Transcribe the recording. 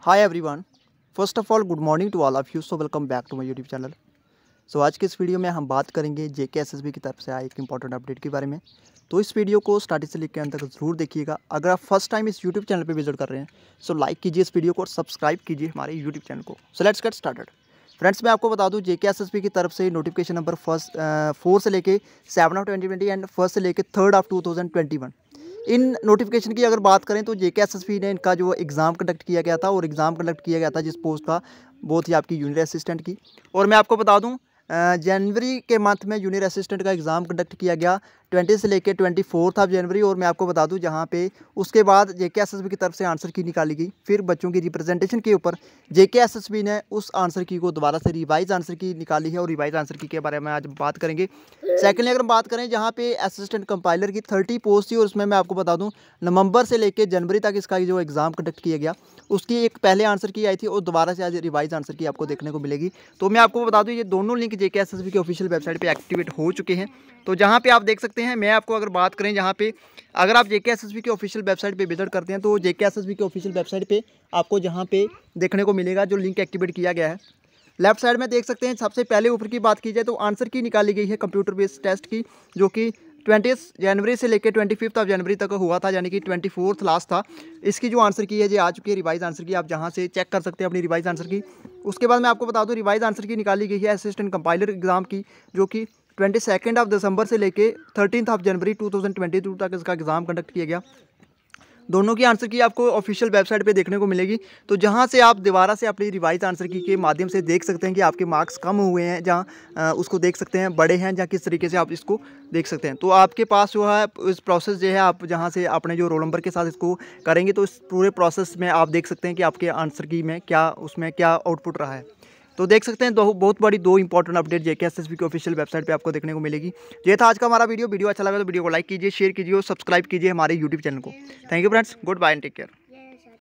hi everyone first of all good morning to all of you so welcome back to my YouTube channel so आज के इस video में हम बात करेंगे जे के एस एस बी की तरफ से आए एक इंपॉर्टेंट अपडेट के बारे में तो इस वीडियो को स्टार्टिंग से लेकर अंत तक जरूर देखिएगा अगर आप फर्स्ट टाइम इस यूट्यूब चैनल पर विजिट कर रहे हैं सो लाइक कीजिए इस वीडियो को और सब्सक्राइब कीजिए हमारे यूट्यूब चैनल को so let's get started friends मैं आपको बता दूं जे की तरफ से नोटिफिकेशन नंबर फर्स्ट फोर से लेके seven of twenty twenty and first से लेके third of two thousand twenty one इन नोटिफिकेशन की अगर बात करें तो जे के ने इनका जो एग्ज़ाम कंडक्ट किया गया था और एग्ज़ाम कंडक्ट किया गया था जिस पोस्ट का वो थी आपकी यूनियर असिस्टेंट की और मैं आपको बता दूँ जनवरी के मंथ में जूनियर असिस्टेंट का एग्ज़ाम कंडक्ट किया गया ट्वेंटी से लेकर ट्वेंटी फोर्थ ऑफ जनवरी और मैं आपको बता दूं जहां पे उसके बाद जे के की तरफ से आंसर की निकाली गई फिर बच्चों की रिप्रेजेंटेशन के ऊपर जे के ने उस आंसर की को दोबारा से रिवाइज आंसर की निकाली है और रिवाइज आंसर की के बारे में आज बात करेंगे सेकेंडली अगर हम बात करें जहाँ पे असिस्टेंट कंपाइलर की थर्टी पोस्ट थी और उसमें मैं आपको बता दूँ नवंबर से लेकर जनवरी तक इसका जो एग्ज़ाम कंडक्ट किया गया उसकी एक पहले आंसर की आई थी और दोबारा से आज रिवाइज आंसर की आपको देखने को मिलेगी तो मैं आपको बता दूँ ये दोनों लिंक जे के ऑफिशियल वेबसाइट पर एक्टिवेट हो चुके हैं तो जहाँ पर आप देख सकते सकते हैं मैं आपको अगर बात करें यहाँ पे अगर आप जेके एसएसबी के ऑफिशियल वेबसाइट पे विजिट करते हैं तो जेके एसएसबी के ऑफिशियल वेबसाइट पे आपको जहाँ पे देखने को मिलेगा जो लिंक एक्टिवेट किया गया है लेफ्ट साइड में देख सकते हैं सबसे पहले ऊपर की बात की जाए तो आंसर की निकाली गई है कंप्यूटर बेस्ड टेस्ट की जो कि ट्वेंटी जनवरी से लेकर ट्वेंटी फिफ्थ ऑफ जनवरी तक हुआ था यानी कि ट्वेंटी फोर्थ लास्ट था इसकी जो आंसर की है ये आ चुकी है रिवाइज आंसर की आप जहाँ से चेक कर सकते हैं अपनी रिवाइज आंसर की उसके बाद मैं आपको बता दूँ रिवाइज आंसर की निकाली गई है असिस्टेंट कंपाइलर एग्ज़ाम की जो कि ट्वेंटी सेकेंड ऑफ दिसंबर से लेके thirteen of January two thousand twenty two तक इसका एग्ज़ाम कंडक्ट किया गया दोनों की आंसर की आपको ऑफिशियल वेबसाइट पे देखने को मिलेगी तो जहाँ से आप दोबारा से अपनी रिवाइज आंसर की के माध्यम से देख सकते हैं कि आपके मार्क्स कम हुए हैं जहाँ उसको देख सकते हैं बड़े हैं जहाँ किस तरीके से आप इसको देख सकते हैं तो आपके पास जो है इस प्रोसेस जो है आप जहाँ से अपने जो रोल नंबर के साथ इसको करेंगे तो इस पूरे प्रोसेस में आप देख सकते हैं कि आपके आंसर की में क्या उसमें क्या आउटपुट रहा है तो देख सकते हैं दो बहुत बड़ी दो इंपॉर्टेंट अपडेट जेके एस की ऑफिशियल वेबसाइट पर आपको देखने को मिलेगी ये था आज का हमारा वीडियो वीडियो अच्छा लगा तो वीडियो को लाइक कीजिए शेयर कीजिए और सब्सक्राइब कीजिए हमारे यूट्यूब चैनल को thank you friends good bye and take care